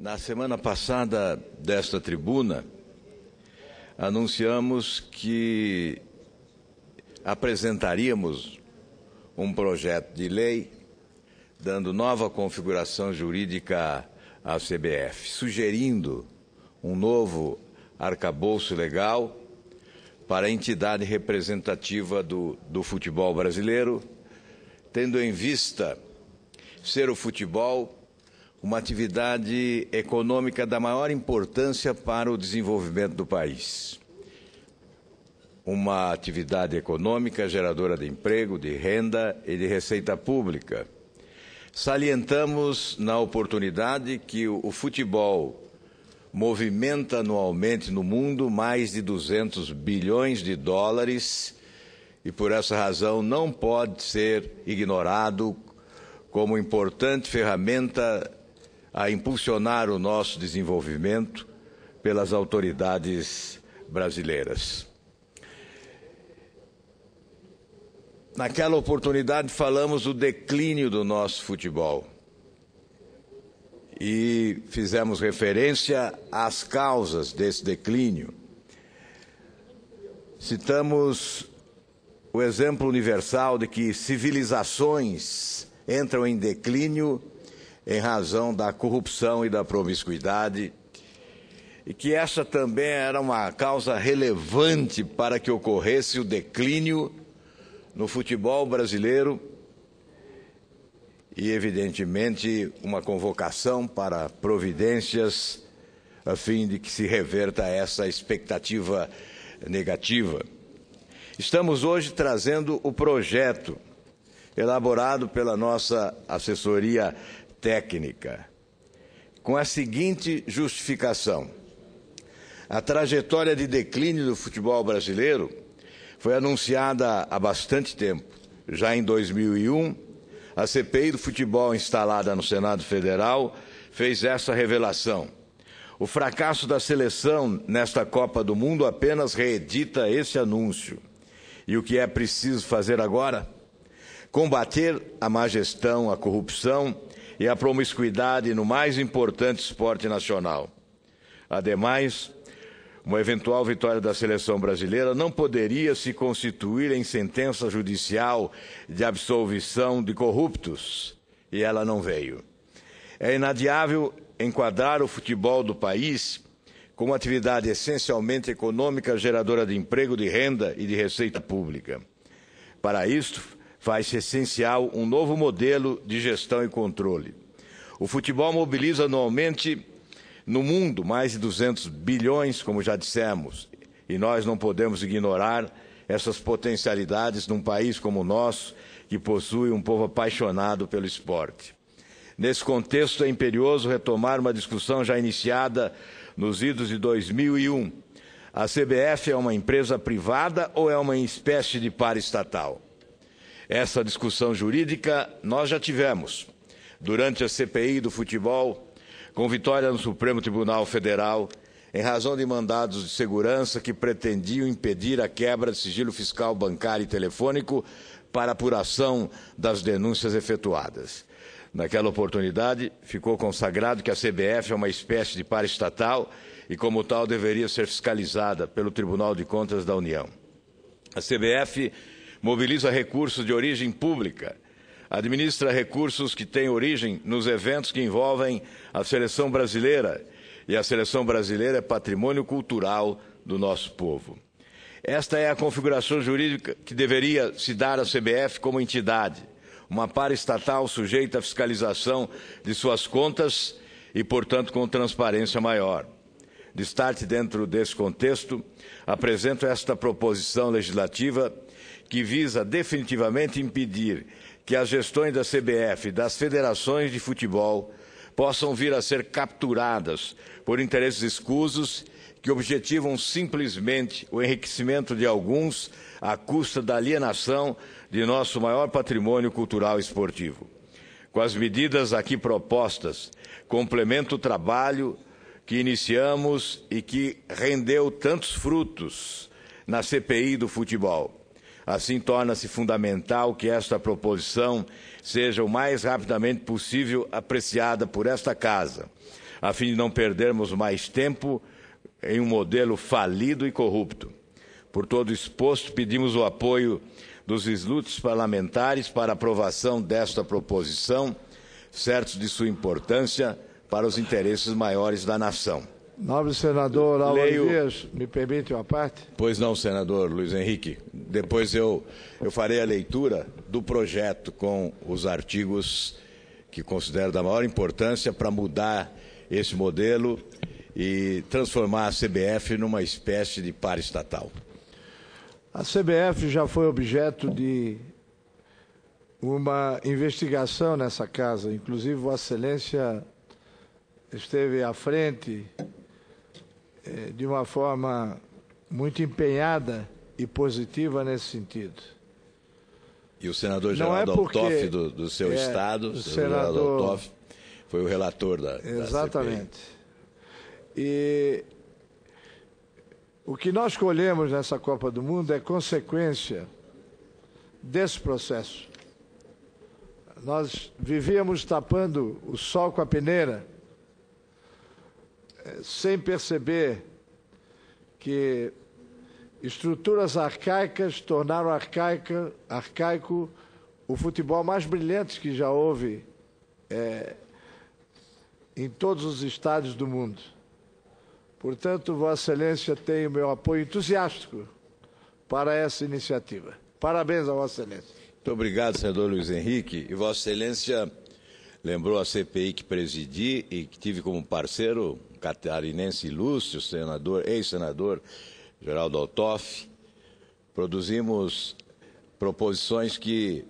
Na semana passada, desta tribuna, anunciamos que apresentaríamos um projeto de lei dando nova configuração jurídica à CBF, sugerindo um novo arcabouço legal para a entidade representativa do, do futebol brasileiro, tendo em vista ser o futebol uma atividade econômica da maior importância para o desenvolvimento do país. Uma atividade econômica geradora de emprego, de renda e de receita pública. Salientamos na oportunidade que o futebol movimenta anualmente no mundo mais de 200 bilhões de dólares e por essa razão não pode ser ignorado como importante ferramenta a impulsionar o nosso desenvolvimento pelas autoridades brasileiras. Naquela oportunidade, falamos do declínio do nosso futebol e fizemos referência às causas desse declínio. Citamos o exemplo universal de que civilizações entram em declínio em razão da corrupção e da promiscuidade, e que essa também era uma causa relevante para que ocorresse o declínio no futebol brasileiro e, evidentemente, uma convocação para providências a fim de que se reverta essa expectativa negativa. Estamos hoje trazendo o projeto elaborado pela nossa assessoria técnica, com a seguinte justificação: a trajetória de declínio do futebol brasileiro foi anunciada há bastante tempo. Já em 2001, a CPI do futebol instalada no Senado Federal fez essa revelação. O fracasso da seleção nesta Copa do Mundo apenas reedita esse anúncio. E o que é preciso fazer agora? Combater a má gestão, a corrupção e a promiscuidade no mais importante esporte nacional. Ademais, uma eventual vitória da seleção brasileira não poderia se constituir em sentença judicial de absolvição de corruptos, e ela não veio. É inadiável enquadrar o futebol do país como atividade essencialmente econômica geradora de emprego, de renda e de receita pública. Para isto, faz essencial um novo modelo de gestão e controle. O futebol mobiliza anualmente no mundo mais de 200 bilhões, como já dissemos, e nós não podemos ignorar essas potencialidades num país como o nosso, que possui um povo apaixonado pelo esporte. Nesse contexto, é imperioso retomar uma discussão já iniciada nos idos de 2001. A CBF é uma empresa privada ou é uma espécie de par estatal? Essa discussão jurídica nós já tivemos durante a CPI do futebol, com vitória no Supremo Tribunal Federal, em razão de mandados de segurança que pretendiam impedir a quebra de sigilo fiscal bancário e telefônico para apuração das denúncias efetuadas. Naquela oportunidade, ficou consagrado que a CBF é uma espécie de paraestatal e, como tal, deveria ser fiscalizada pelo Tribunal de Contas da União. A CBF mobiliza recursos de origem pública, administra recursos que têm origem nos eventos que envolvem a seleção brasileira, e a seleção brasileira é patrimônio cultural do nosso povo. Esta é a configuração jurídica que deveria se dar à CBF como entidade, uma par estatal sujeita à fiscalização de suas contas e, portanto, com transparência maior. start dentro desse contexto, apresento esta proposição legislativa que visa definitivamente impedir que as gestões da CBF, das federações de futebol, possam vir a ser capturadas por interesses escusos que objetivam simplesmente o enriquecimento de alguns à custa da alienação de nosso maior patrimônio cultural e esportivo. Com as medidas aqui propostas, complemento o trabalho que iniciamos e que rendeu tantos frutos na CPI do futebol Assim, torna-se fundamental que esta proposição seja o mais rapidamente possível apreciada por esta Casa, a fim de não perdermos mais tempo em um modelo falido e corrupto. Por todo exposto, pedimos o apoio dos eslutos parlamentares para aprovação desta proposição, certos de sua importância para os interesses maiores da nação. Nobre senador Álvaro Leio... Dias, me permite uma parte? Pois não, senador Luiz Henrique. Depois eu, eu farei a leitura do projeto com os artigos que considero da maior importância para mudar esse modelo e transformar a CBF numa espécie de par estatal. A CBF já foi objeto de uma investigação nessa casa, inclusive Vossa Excelência esteve à frente é, de uma forma muito empenhada e positiva nesse sentido. E o senador é Geraldo é Altoff, do, do, seu é, estado, o senador, senador Altoff, foi o relator da Exatamente. Da e o que nós colhemos nessa Copa do Mundo é consequência desse processo. Nós vivíamos tapando o sol com a peneira sem perceber que estruturas arcaicas tornaram arcaica, arcaico o futebol mais brilhante que já houve é, em todos os estádios do mundo. Portanto, Vossa Excelência tem o meu apoio entusiástico para essa iniciativa. Parabéns a Vossa Excelência. Muito obrigado, senador Luiz Henrique. E Vossa Excelência lembrou a CPI que presidi e que tive como parceiro catarinense Lúcio, senador, ex-senador Geraldo Altoff. Produzimos proposições que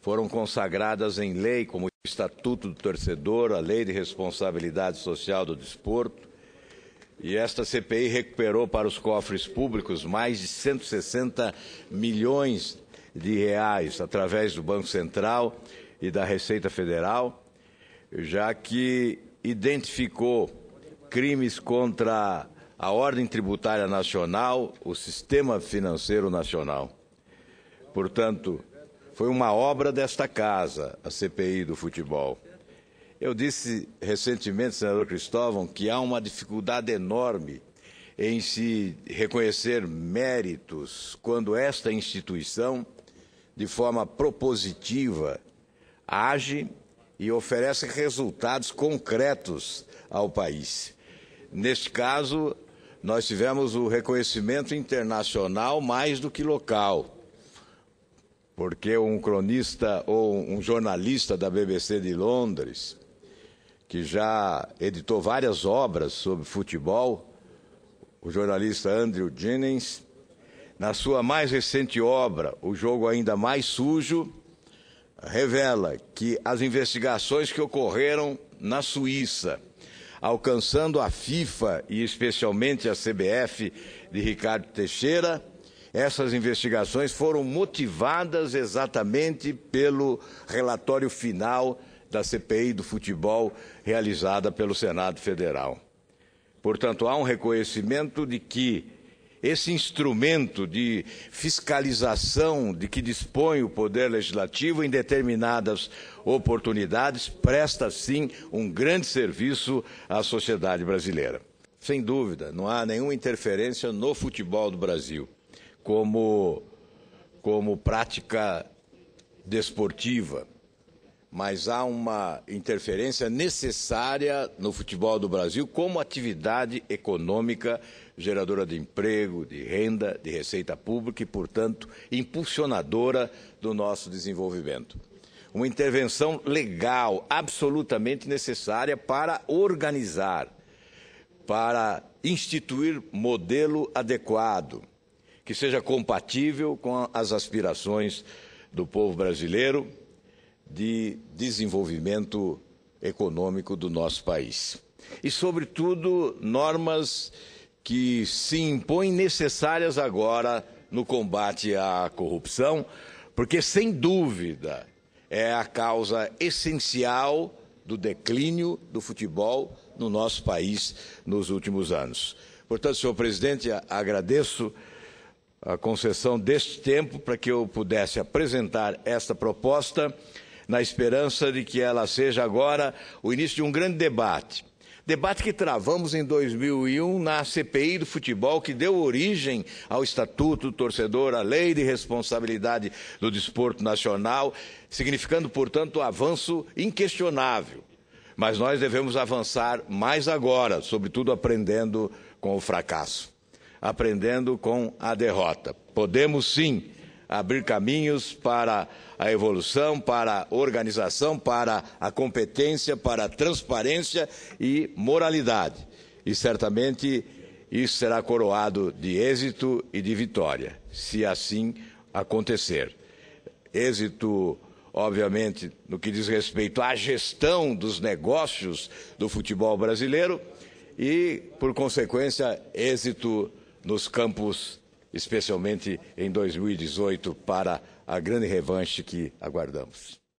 foram consagradas em lei, como o Estatuto do Torcedor, a Lei de Responsabilidade Social do Desporto. E esta CPI recuperou para os cofres públicos mais de 160 milhões de reais através do Banco Central e da Receita Federal, já que identificou crimes contra a ordem tributária nacional, o sistema financeiro nacional. Portanto, foi uma obra desta casa, a CPI do futebol. Eu disse recentemente, senador Cristóvão, que há uma dificuldade enorme em se reconhecer méritos quando esta instituição, de forma propositiva, age e oferece resultados concretos ao país. Neste caso, nós tivemos o reconhecimento internacional mais do que local porque um cronista ou um jornalista da BBC de Londres, que já editou várias obras sobre futebol, o jornalista Andrew Jennings, na sua mais recente obra, O Jogo Ainda Mais Sujo, revela que as investigações que ocorreram na Suíça, alcançando a FIFA e especialmente a CBF de Ricardo Teixeira, essas investigações foram motivadas exatamente pelo relatório final da CPI do futebol realizada pelo Senado Federal. Portanto, há um reconhecimento de que esse instrumento de fiscalização de que dispõe o Poder Legislativo em determinadas oportunidades presta, sim, um grande serviço à sociedade brasileira. Sem dúvida, não há nenhuma interferência no futebol do Brasil como, como prática desportiva mas há uma interferência necessária no futebol do Brasil como atividade econômica geradora de emprego, de renda, de receita pública e, portanto, impulsionadora do nosso desenvolvimento. Uma intervenção legal absolutamente necessária para organizar, para instituir modelo adequado que seja compatível com as aspirações do povo brasileiro de desenvolvimento econômico do nosso país. E, sobretudo, normas que se impõem necessárias agora no combate à corrupção, porque, sem dúvida, é a causa essencial do declínio do futebol no nosso país nos últimos anos. Portanto, senhor presidente, agradeço a concessão deste tempo para que eu pudesse apresentar esta proposta na esperança de que ela seja agora o início de um grande debate. Debate que travamos em 2001 na CPI do futebol, que deu origem ao Estatuto do Torcedor, à Lei de Responsabilidade do Desporto Nacional, significando, portanto, um avanço inquestionável. Mas nós devemos avançar mais agora, sobretudo aprendendo com o fracasso, aprendendo com a derrota. Podemos sim abrir caminhos para a evolução, para a organização, para a competência, para a transparência e moralidade. E certamente isso será coroado de êxito e de vitória, se assim acontecer. Êxito, obviamente, no que diz respeito à gestão dos negócios do futebol brasileiro e, por consequência, êxito nos campos especialmente em 2018, para a grande revanche que aguardamos.